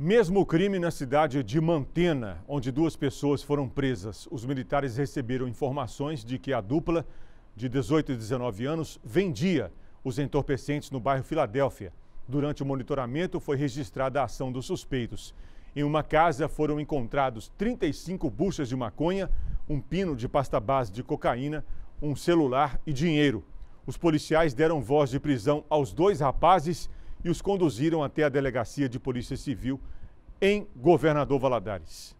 Mesmo crime na cidade de Mantena, onde duas pessoas foram presas. Os militares receberam informações de que a dupla, de 18 e 19 anos, vendia os entorpecentes no bairro Filadélfia. Durante o monitoramento, foi registrada a ação dos suspeitos. Em uma casa foram encontrados 35 buchas de maconha, um pino de pasta base de cocaína, um celular e dinheiro. Os policiais deram voz de prisão aos dois rapazes e os conduziram até a delegacia de Polícia Civil em Governador Valadares.